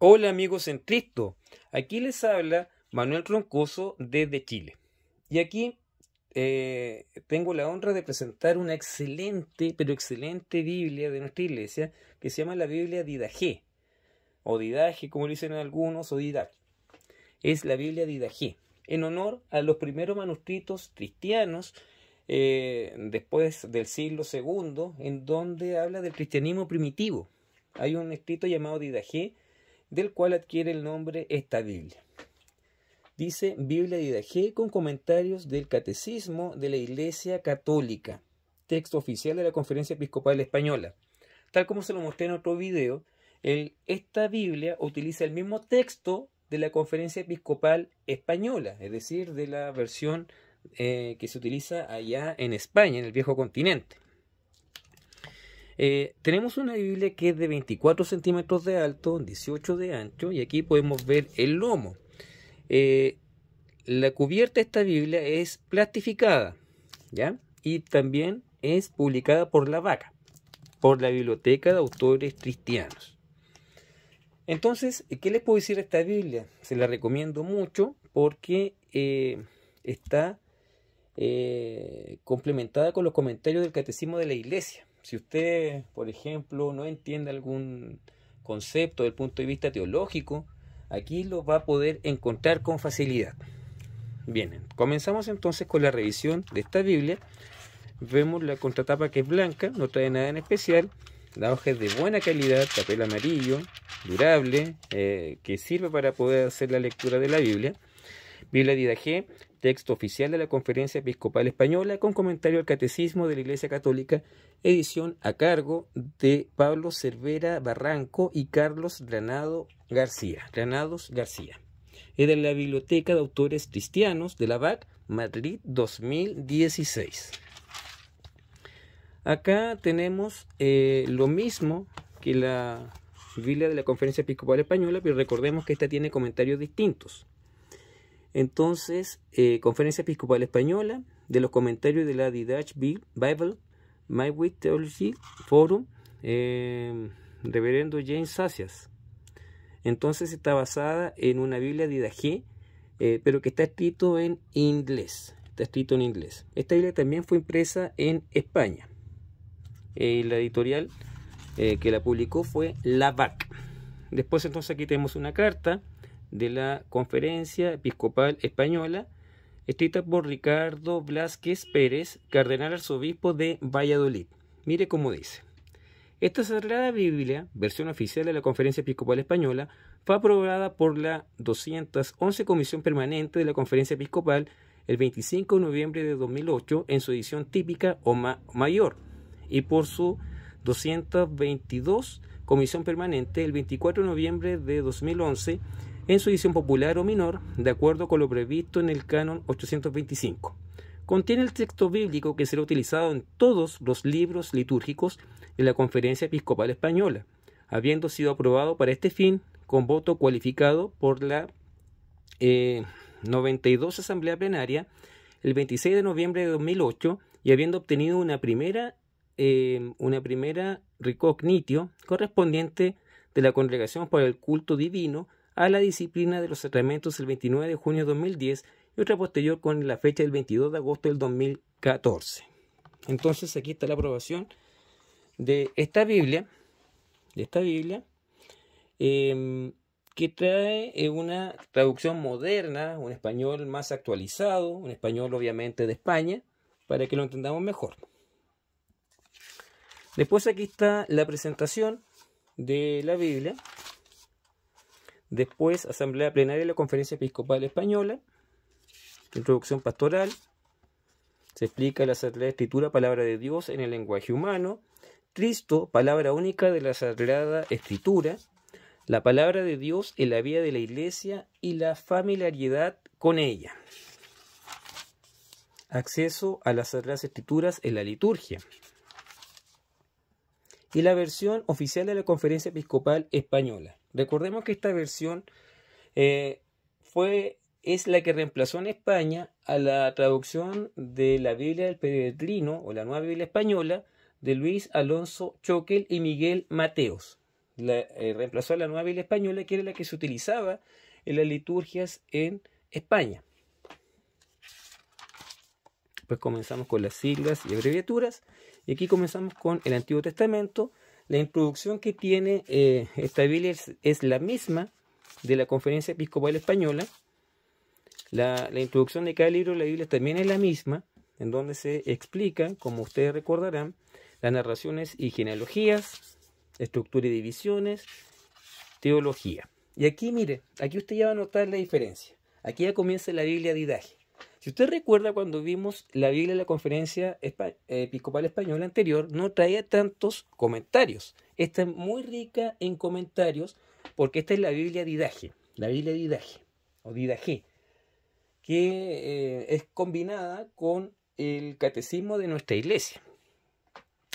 Hola amigos en Cristo, aquí les habla Manuel Roncoso desde Chile. Y aquí eh, tengo la honra de presentar una excelente, pero excelente Biblia de nuestra iglesia que se llama la Biblia Didaje, o Didaje como dicen algunos, o Didaje. Es la Biblia Didaje, en honor a los primeros manuscritos cristianos eh, después del siglo II, en donde habla del cristianismo primitivo. Hay un escrito llamado Didaje, del cual adquiere el nombre esta Biblia. Dice Biblia Didaje con comentarios del Catecismo de la Iglesia Católica, texto oficial de la Conferencia Episcopal Española. Tal como se lo mostré en otro video, esta Biblia utiliza el mismo texto de la Conferencia Episcopal Española, es decir, de la versión eh, que se utiliza allá en España, en el viejo continente. Eh, tenemos una Biblia que es de 24 centímetros de alto, 18 de ancho, y aquí podemos ver el lomo. Eh, la cubierta de esta Biblia es plastificada, ¿ya? Y también es publicada por la vaca, por la Biblioteca de Autores Cristianos. Entonces, ¿qué les puedo decir a esta Biblia? Se la recomiendo mucho porque eh, está complementada con los comentarios del Catecismo de la Iglesia. Si usted, por ejemplo, no entiende algún concepto del punto de vista teológico, aquí lo va a poder encontrar con facilidad. Bien, comenzamos entonces con la revisión de esta Biblia. Vemos la contratapa que es blanca, no trae nada en especial. La hoja es de buena calidad, papel amarillo, durable, eh, que sirve para poder hacer la lectura de la Biblia. Biblia Didaje texto oficial de la Conferencia Episcopal Española con comentario al Catecismo de la Iglesia Católica, edición a cargo de Pablo Cervera Barranco y Carlos Granado García. Granados García. Es de la Biblioteca de Autores Cristianos de la BAC, Madrid 2016. Acá tenemos eh, lo mismo que la Biblia de la Conferencia Episcopal Española, pero recordemos que esta tiene comentarios distintos. Entonces, eh, Conferencia Episcopal Española, de los comentarios de la Didach Bible, My Way Theology Forum, em, Reverendo James Sacias. Entonces está basada en una Biblia Didache, eh, pero que está escrito en inglés. Está escrito en inglés. Esta Biblia también fue impresa en España. Eh, la editorial que la publicó fue LAVAC. Después entonces aquí tenemos una carta de la Conferencia Episcopal Española, escrita por Ricardo Blasquez Pérez, cardenal arzobispo de Valladolid. Mire cómo dice. Esta Sagrada Biblia, versión oficial de la Conferencia Episcopal Española, fue aprobada por la 211 Comisión Permanente de la Conferencia Episcopal el 25 de noviembre de 2008 en su edición típica o mayor y por su 222 Comisión Permanente el 24 de noviembre de 2011 en su edición popular o menor, de acuerdo con lo previsto en el canon 825. Contiene el texto bíblico que será utilizado en todos los libros litúrgicos de la Conferencia Episcopal Española, habiendo sido aprobado para este fin con voto cualificado por la 92 eh, Asamblea Plenaria el 26 de noviembre de 2008 y habiendo obtenido una primera, eh, una primera recognitio correspondiente de la Congregación para el Culto Divino a la disciplina de los sacramentos el 29 de junio de 2010 y otra posterior con la fecha del 22 de agosto del 2014. Entonces aquí está la aprobación de esta Biblia, de esta Biblia, em, que trae eh, una traducción moderna, un español más actualizado, un español obviamente de España, para que lo entendamos mejor. Después aquí está la presentación de la Biblia, Después, Asamblea Plenaria de la Conferencia Episcopal Española. Introducción pastoral. Se explica la Sagrada Escritura, palabra de Dios en el lenguaje humano. Cristo, palabra única de la Sagrada Escritura. La palabra de Dios en la vida de la Iglesia y la familiaridad con ella. Acceso a las Sagradas Escrituras en la liturgia. Y la versión oficial de la Conferencia Episcopal Española. Recordemos que esta versión eh, fue, es la que reemplazó en España a la traducción de la Biblia del Peregrino o la Nueva Biblia Española de Luis Alonso Choquel y Miguel Mateos. Eh, reemplazó a la Nueva Biblia Española que era la que se utilizaba en las liturgias en España. Pues comenzamos con las siglas y abreviaturas y aquí comenzamos con el Antiguo Testamento la introducción que tiene eh, esta Biblia es, la misma de la Conferencia Episcopal Española. La, introducción de cada libro de la Biblia también es la misma, en donde se explica, como ustedes recordarán, las narraciones y genealogías, estructura y divisiones, teología. Y aquí, mire, aquí usted ya va a notar la diferencia. Aquí ya comienza la Biblia Idaje. Si usted recuerda cuando vimos la Biblia de la conferencia episcopal española anterior, no traía tantos comentarios. Esta es muy rica en comentarios porque esta es la Biblia didaje, la Biblia didaje o didaje, que eh, es combinada con el catecismo de nuestra iglesia.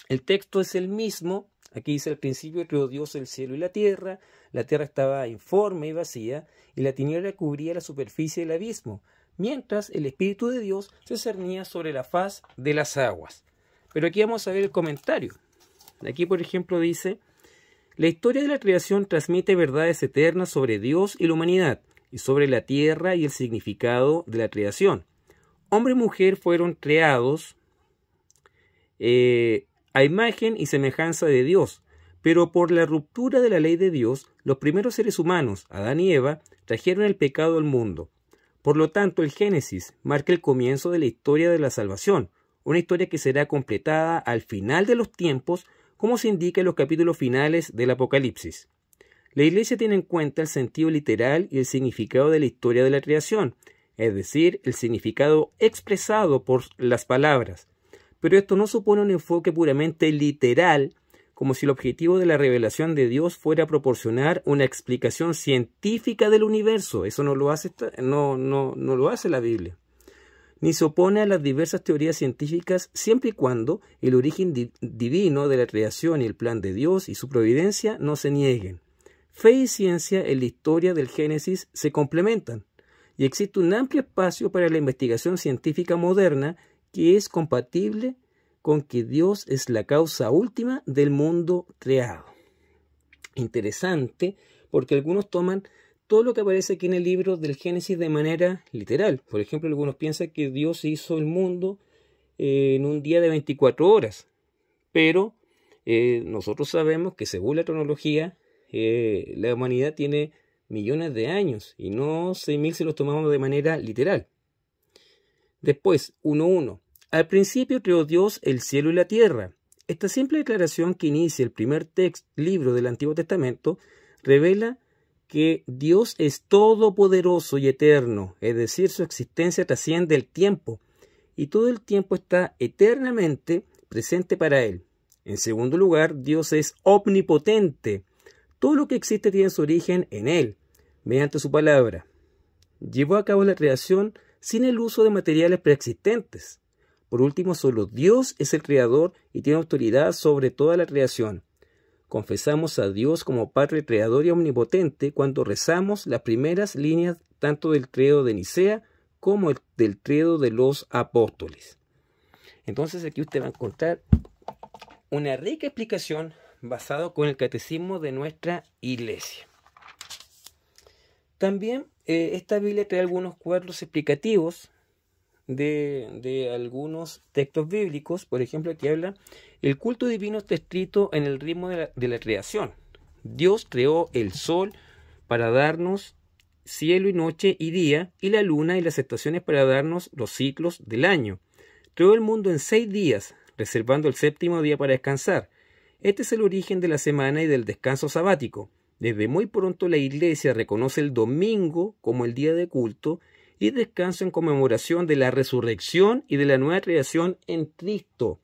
El texto es el mismo, Aquí dice al principio que Dios el cielo y la tierra, la tierra estaba informe y vacía, y la tiniebla cubría la superficie del abismo mientras el Espíritu de Dios se cernía sobre la faz de las aguas. Pero aquí vamos a ver el comentario. Aquí, por ejemplo, dice, la historia de la creación transmite verdades eternas sobre Dios y la humanidad, y sobre la tierra y el significado de la creación. Hombre y mujer fueron creados eh, a imagen y semejanza de Dios, pero por la ruptura de la ley de Dios, los primeros seres humanos, Adán y Eva, trajeron el pecado al mundo. Por lo tanto, el Génesis marca el comienzo de la historia de la salvación, una historia que será completada al final de los tiempos, como se indica en los capítulos finales del Apocalipsis. La Iglesia tiene en cuenta el sentido literal y el significado de la historia de la creación, es decir, el significado expresado por las palabras. Pero esto no supone un enfoque puramente literal como si el objetivo de la revelación de Dios fuera proporcionar una explicación científica del universo. Eso no lo hace, no, no, no lo hace la Biblia. Ni se opone a las diversas teorías científicas siempre y cuando el origen divino de la creación y el plan de Dios y su providencia no se nieguen. Fe y ciencia en la historia del Génesis se complementan y existe un amplio espacio para la investigación científica moderna que es compatible con que Dios es la causa última del mundo creado. Interesante, porque algunos toman todo lo que aparece aquí en el libro del Génesis de manera literal. Por ejemplo, algunos piensan que Dios hizo el mundo eh, en un día de 24 horas, pero eh, nosotros sabemos que según la cronología, eh, la humanidad tiene millones de años y no 6.000 si los tomamos de manera literal. Después, 1.1. Al principio creó Dios el cielo y la tierra. Esta simple declaración que inicia el primer libro del Antiguo Testamento revela que Dios es todopoderoso y eterno, es decir, su existencia trasciende el tiempo y todo el tiempo está eternamente presente para él. En segundo lugar, Dios es omnipotente. Todo lo que existe tiene su origen en él, mediante su palabra. Llevó a cabo la creación sin el uso de materiales preexistentes. Por último, solo Dios es el creador y tiene autoridad sobre toda la creación. Confesamos a Dios como Padre Creador y Omnipotente cuando rezamos las primeras líneas tanto del credo de Nicea como del credo de los apóstoles. Entonces aquí usted va a encontrar una rica explicación basada con el catecismo de nuestra iglesia. También eh, esta Biblia trae algunos cuadros explicativos de, algunos textos bíblicos, por ejemplo, aquí habla, el culto divino está escrito en el ritmo de la, de la creación. Dios creó el sol para darnos cielo y noche y día, y la luna y las estaciones para darnos los ciclos del año. Creó el mundo en seis días, reservando el séptimo día para descansar. Este es el origen de la semana y del descanso sabático. Desde muy pronto la Iglesia reconoce el domingo como el día de culto y descanso en conmemoración de la resurrección y de la nueva creación en Cristo.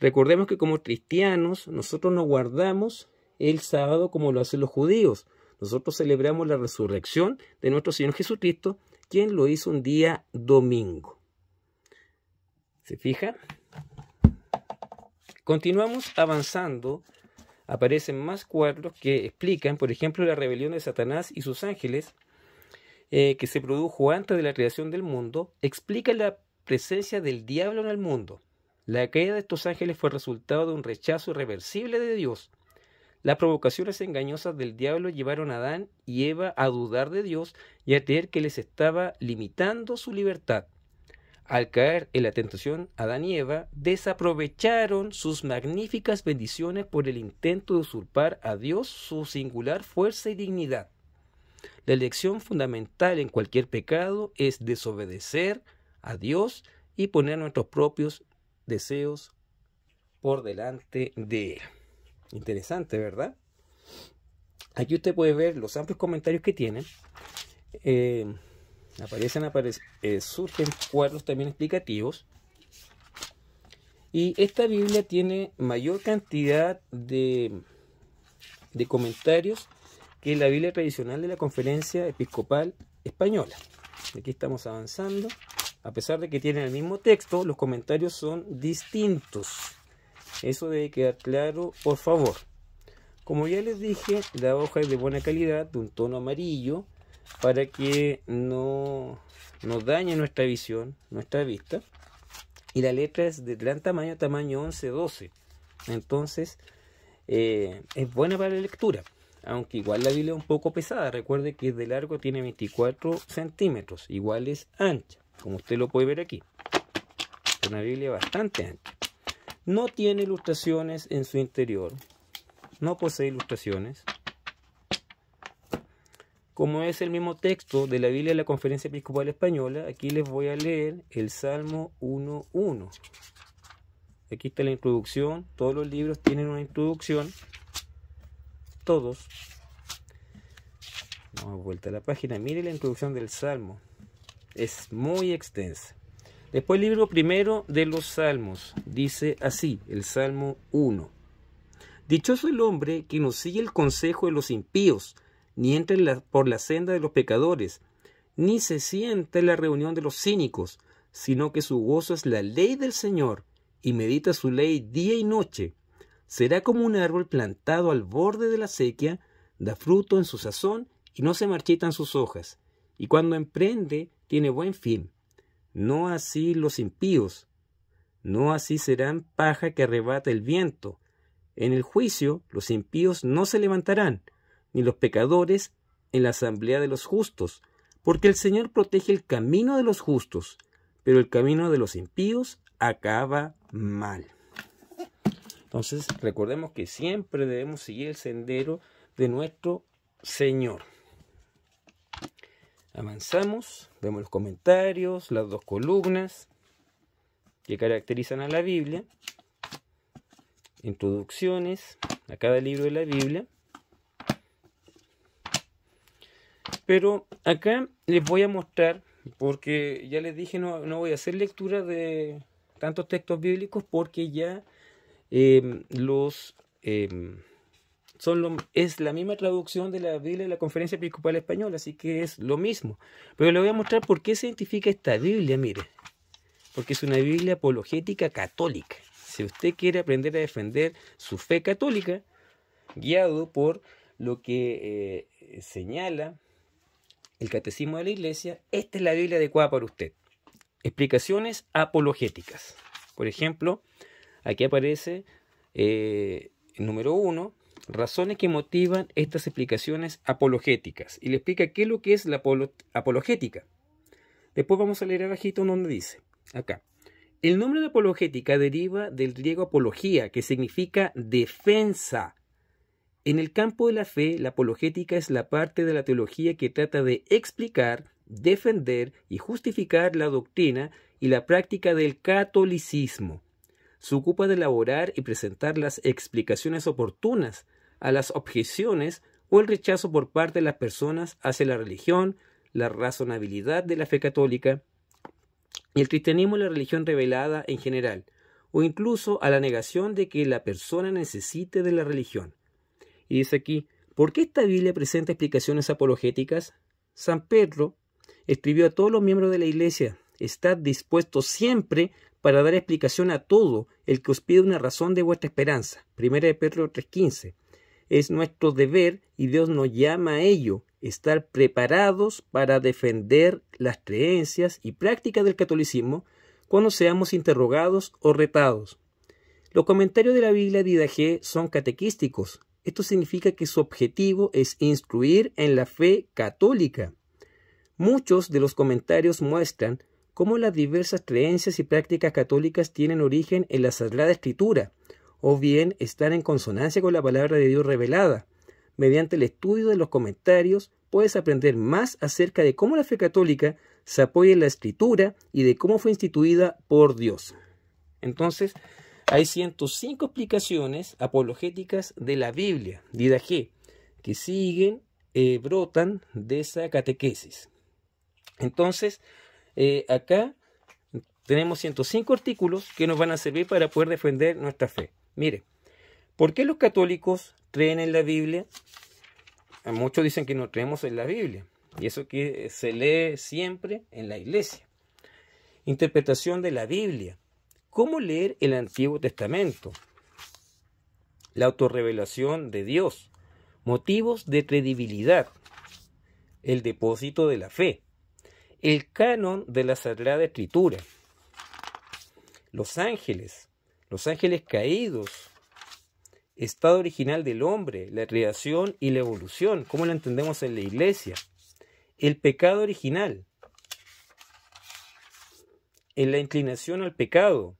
Recordemos que como cristianos nosotros no guardamos el sábado como lo hacen los judíos. Nosotros celebramos la resurrección de nuestro Señor Jesucristo, quien lo hizo un día domingo. ¿Se fija? Continuamos avanzando. Aparecen más cuadros que explican, por ejemplo, la rebelión de Satanás y sus ángeles, eh, que se produjo antes de la creación del mundo, explica la presencia del diablo en el mundo. La caída de estos ángeles fue resultado de un rechazo irreversible de Dios. Las provocaciones engañosas del diablo llevaron a Adán y Eva a dudar de Dios y a creer que les estaba limitando su libertad. Al caer en la tentación, Adán y Eva desaprovecharon sus magníficas bendiciones por el intento de usurpar a Dios su singular fuerza y dignidad. La elección fundamental en cualquier pecado es desobedecer a Dios y poner nuestros propios deseos por delante de Él. Interesante, ¿verdad? Aquí usted puede ver los amplios comentarios que tienen. Eh, aparecen, eh, surgen cuadros también explicativos. Y esta Biblia tiene mayor cantidad de comentarios que es la Biblia tradicional de la Conferencia Episcopal Española. Aquí estamos avanzando. A pesar de que tienen el mismo texto, los comentarios son distintos. Eso debe quedar claro, por favor. Como ya les dije, la hoja es de buena calidad, de un tono amarillo, para que no nos dañe nuestra visión, nuestra vista. Y la letra es de gran tamaño, tamaño 11-12. Entonces, eh, es buena para la lectura aunque igual la Biblia es un poco pesada, recuerde que de largo tiene 24 centímetros, igual es ancha, como usted lo puede ver aquí. Es una Biblia bastante ancha. No tiene ilustraciones en su interior, no posee ilustraciones. Como es el mismo texto de la Biblia de la Conferencia Episcopal Española, aquí les voy a leer el Salmo 1.1. Aquí está la introducción, todos los libros tienen una introducción todos. Vamos vuelta a la página. Mire la introducción del Salmo. Es muy extensa. Después el libro primero de los Salmos. Dice así, el Salmo 1. Dichoso el hombre que no sigue el consejo de los impíos, ni entra por la senda de los pecadores, ni se sienta en la reunión de los cínicos, sino que su gozo es la ley del Señor, y medita su ley día y noche será como un árbol plantado al borde de la sequía, da fruto en su sazón y no se marchitan sus hojas, y cuando emprende tiene buen fin. No así los impíos, no así serán paja que arrebata el viento. En el juicio los impíos no se levantarán, ni los pecadores en la asamblea de los justos, porque el Señor protege el camino de los justos, pero el camino de los impíos acaba mal. Entonces, recordemos que siempre debemos seguir el sendero de nuestro Señor. Avanzamos, vemos los comentarios, las dos columnas que caracterizan a la Biblia, introducciones a cada libro de la Biblia. Pero acá les voy a mostrar, porque ya les dije, no, voy a hacer lectura de tantos textos bíblicos porque ya Em, em, es la misma traducción de la Biblia de la Conferencia Episcopal Española, así que es lo mismo. Pero le voy a mostrar por qué se identifica esta Biblia, mire. Porque es una Biblia apologética católica. Si usted quiere aprender a defender su fe católica, guiado por lo que eh, señala el Catecismo de la Iglesia, esta es la Biblia adecuada para usted. Explicaciones apologéticas. Por ejemplo, Aquí aparece eh, número uno, razones que motivan estas explicaciones apologéticas. Y le explica qué es lo que es la apologética. Después vamos a leer abajito donde dice, acá. El nombre de apologética deriva del griego apología, que significa defensa. En el campo de la fe, la apologética es la parte de la teología que trata de explicar, defender y justificar la doctrina y la práctica del catolicismo se ocupa de elaborar y presentar las explicaciones oportunas a las objeciones o el rechazo por parte de las personas hacia la religión, la razonabilidad de la fe católica el cristianismo y la religión revelada en general, o incluso a la negación de que la persona necesite de la religión. Y dice aquí, ¿por qué esta Biblia presenta explicaciones apologéticas? San Pedro escribió a todos los miembros de la Iglesia, Está dispuesto siempre para dar explicación a todo el que os pide una razón de vuestra esperanza. Primera de Pedro 3.15. Es nuestro deber y Dios nos llama a ello, estar preparados para defender las creencias y prácticas del catolicismo cuando seamos interrogados o retados. Los comentarios de la Biblia de Idagé son catequísticos. Esto significa que su objetivo es instruir en la fe católica. Muchos de los comentarios muestran cómo las diversas creencias y prácticas católicas tienen origen en la Sagrada Escritura, o bien están en consonancia con la palabra de Dios revelada. Mediante el estudio de los comentarios puedes aprender más acerca de cómo la fe católica se apoya en la escritura y de cómo fue instituida por Dios. Entonces, hay 105 explicaciones apologéticas de la Biblia, G, que siguen, eh, brotan de esa catequesis. Entonces, eh, acá tenemos 105 artículos que nos van a servir para poder defender nuestra fe. Mire, ¿por qué los católicos creen en la Biblia? Ah, muchos dicen que no creemos en la Biblia, y eso que se lee siempre en la iglesia. Interpretación de la Biblia. ¿Cómo leer el Antiguo Testamento? La autorrevelación de Dios. Motivos de credibilidad. El depósito de la fe el canon de la Sagrada Escritura, los ángeles, los ángeles caídos, estado original del hombre, la creación y la evolución, ¿Cómo lo entendemos en la iglesia, el pecado original, en la inclinación al pecado,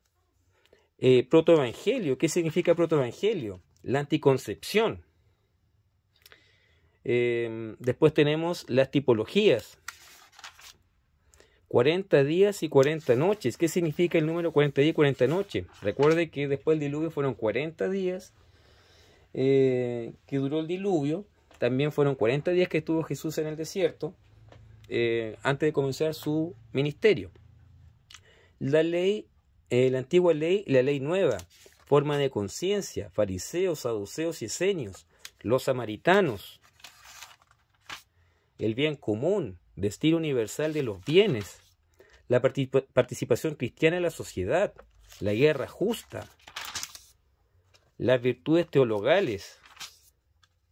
eh, protoevangelio, ¿qué significa protoevangelio? La anticoncepción. Em, después tenemos las tipologías, 40 días y 40 noches. ¿Qué significa el número 40 días y 40 noches? Recuerde que después del diluvio fueron 40 días eh, que duró el diluvio. También fueron 40 días que estuvo Jesús en el desierto eh, antes de comenzar su ministerio. La ley, eh, la antigua ley la ley nueva, forma de conciencia, fariseos, saduceos y esenios, los samaritanos, el bien común, destino universal de los bienes, la participación cristiana en la sociedad, la guerra justa, las virtudes teologales,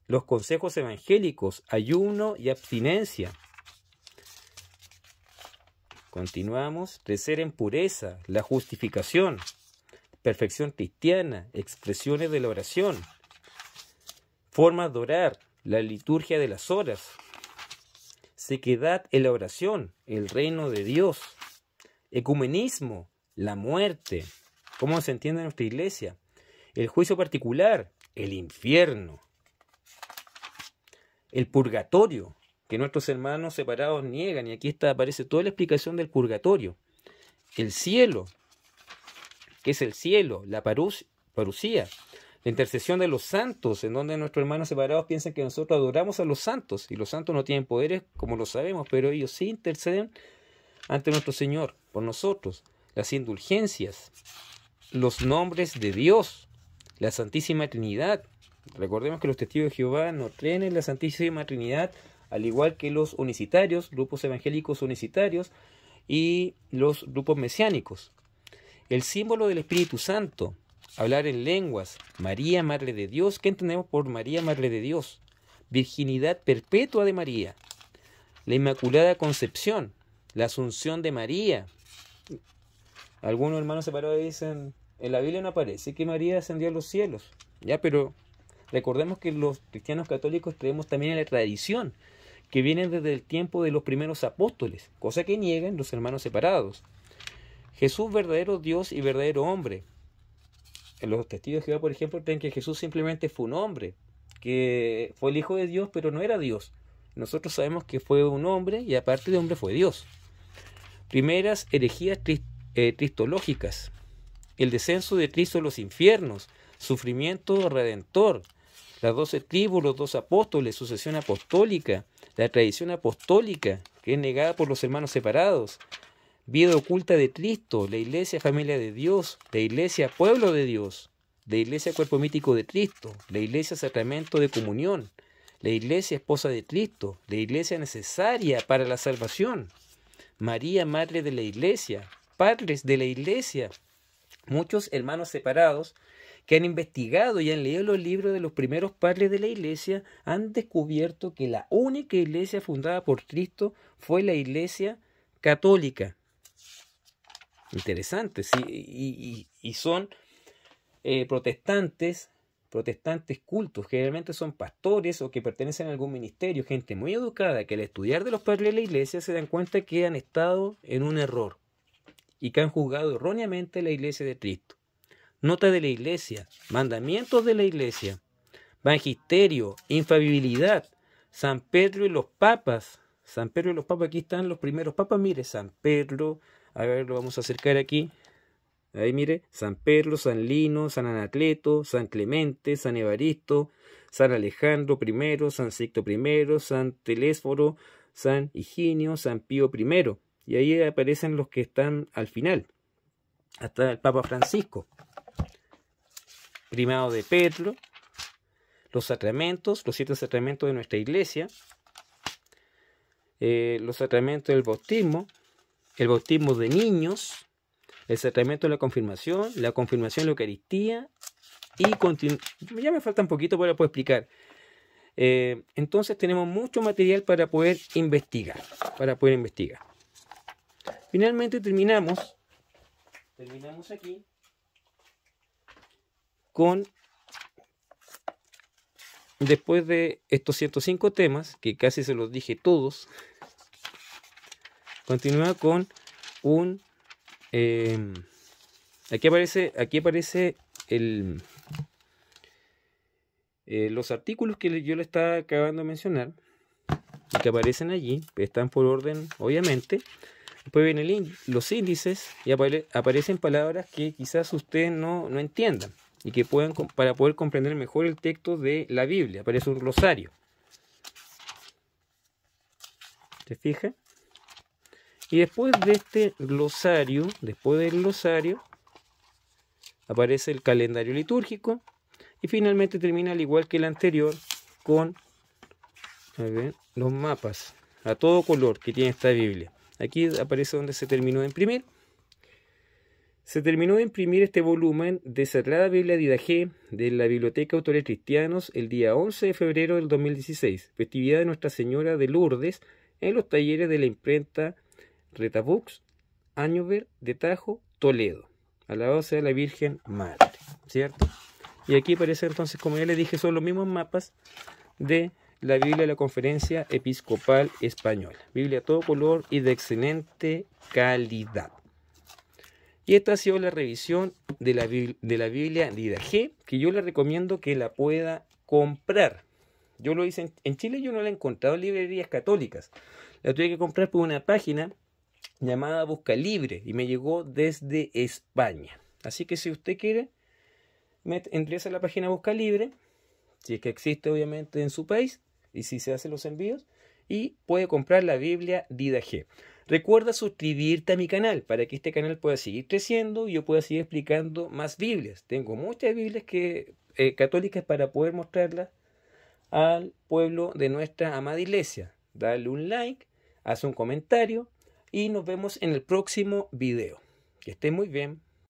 los consejos evangélicos, ayuno y abstinencia. Continuamos, crecer en pureza, la justificación, perfección cristiana, expresiones de la oración, formas de orar, la liturgia de las horas, sequedad en la oración, el reino de Dios, ecumenismo, la muerte, cómo se entiende nuestra iglesia, el juicio particular, el infierno, el purgatorio, que nuestros hermanos separados niegan, y aquí está, aparece toda la explicación del purgatorio, el cielo, que es el cielo, la parucía, la intercesión de los santos, en donde nuestros hermanos separados piensan que nosotros adoramos a los santos, y los santos no tienen poderes, como lo sabemos, pero ellos sí interceden ante nuestro Señor por nosotros, las indulgencias, los nombres de Dios, la Santísima Trinidad. Recordemos que los testigos de Jehová no creen en la Santísima Trinidad, al igual que los unicitarios, grupos evangélicos unicitarios y los grupos mesiánicos. El símbolo del Espíritu Santo, hablar en lenguas, María, Madre de Dios, ¿qué entendemos por María, Madre de Dios? Virginidad perpetua de María, la Inmaculada Concepción, la asunción de María. Algunos hermanos separados dicen, en la Biblia no aparece que María ascendió a los cielos, ya, pero recordemos que los cristianos católicos creemos también en la tradición, que viene desde el tiempo de los primeros apóstoles, cosa que niegan los hermanos separados. Jesús verdadero Dios y verdadero hombre. En los testigos de Jehová, por ejemplo, creen que Jesús simplemente fue un hombre, que fue el Hijo de Dios, pero no era Dios. Nosotros sabemos que fue un hombre y aparte de hombre fue Dios. Primeras herejías cristológicas, eh, el descenso de Cristo a los infiernos, sufrimiento redentor, las doce tribus, los dos apóstoles, sucesión apostólica, la tradición apostólica, que es negada por los hermanos separados, vida oculta de Cristo, la iglesia familia de Dios, la iglesia pueblo de Dios, la iglesia cuerpo mítico de Cristo, la iglesia sacramento de comunión, la iglesia esposa de Cristo, la iglesia necesaria para la salvación. María, Madre de la Iglesia, padres de la Iglesia, muchos hermanos separados que han investigado y han leído los libros de los primeros padres de la Iglesia han descubierto que la única iglesia fundada por Cristo fue la Iglesia católica. Interesante, ¿sí? y, son eh, protestantes protestantes cultos, generalmente son pastores o que pertenecen a algún ministerio, gente muy educada, que al estudiar de los padres de la iglesia se dan cuenta que han estado en un error y que han juzgado erróneamente la iglesia de Cristo. Nota de la iglesia, mandamientos de la iglesia, magisterio, infabilidad, San Pedro y los papas. San Pedro y los papas, aquí están los primeros papas, mire, San Pedro, a ver, lo vamos a acercar aquí, Ahí mire, San Pedro, San Lino, San Anacleto, San Clemente, San Evaristo, San Alejandro I, San Sicto I, San Telésforo, San Higinio, San Pío I. Y ahí aparecen los que están al final, hasta el Papa Francisco. Primado de Pedro, los sacramentos, los siete sacramentos de nuestra iglesia, eh, los sacramentos del bautismo, el bautismo de niños, el sacramento de la confirmación, la confirmación de la Eucaristía y ya me falta un poquito para poder explicar. Eh, entonces tenemos mucho material para poder investigar, para poder investigar. Finalmente terminamos, terminamos aquí con después de estos 105 temas, que casi se los dije todos, continúa con un Em, aquí aparece, aquí aparece eh, los artículos que yo le estaba acabando de mencionar y que aparecen allí, están por orden, obviamente. Después vienen los índices y aparecen palabras que quizás ustedes no, entiendan y que puedan, para poder comprender mejor el texto de la Biblia, aparece un rosario. ¿Se fijan y después de este glosario, después del glosario, aparece el calendario litúrgico y finalmente termina al igual que el anterior con los mapas a todo color que tiene esta Biblia. Aquí aparece donde se terminó de imprimir. Se terminó de imprimir este volumen de Cerrada Biblia Didagé de la Biblioteca Autores Cristianos el día 11 de febrero del 2016, festividad de Nuestra Señora de Lourdes, en los talleres de la imprenta Retabux, Añover de Tajo, Toledo. Alabado sea la Virgen Madre, ¿cierto? Y aquí parece entonces, como ya les dije, son los mismos mapas de la Biblia de la Conferencia Episcopal Española. Biblia todo color y de excelente calidad. Y esta ha sido la revisión de la, de la Biblia g que yo le recomiendo que la pueda comprar. Yo lo hice en, en Chile, yo no la he encontrado en librerías católicas. La tuve que comprar por una página llamada Busca Libre y me llegó desde España. Así que si usted quiere, entre a la página Busca Libre, si es que existe obviamente en su país y si se hacen los envíos, y puede comprar la Biblia Dida G. Recuerda suscribirte a mi canal para que este canal pueda seguir creciendo y yo pueda seguir explicando más Biblias. Tengo muchas Biblias que, eh, católicas para poder mostrarlas al pueblo de nuestra amada iglesia. Dale un like, haz un comentario y nos vemos en el próximo video. Que estén muy bien.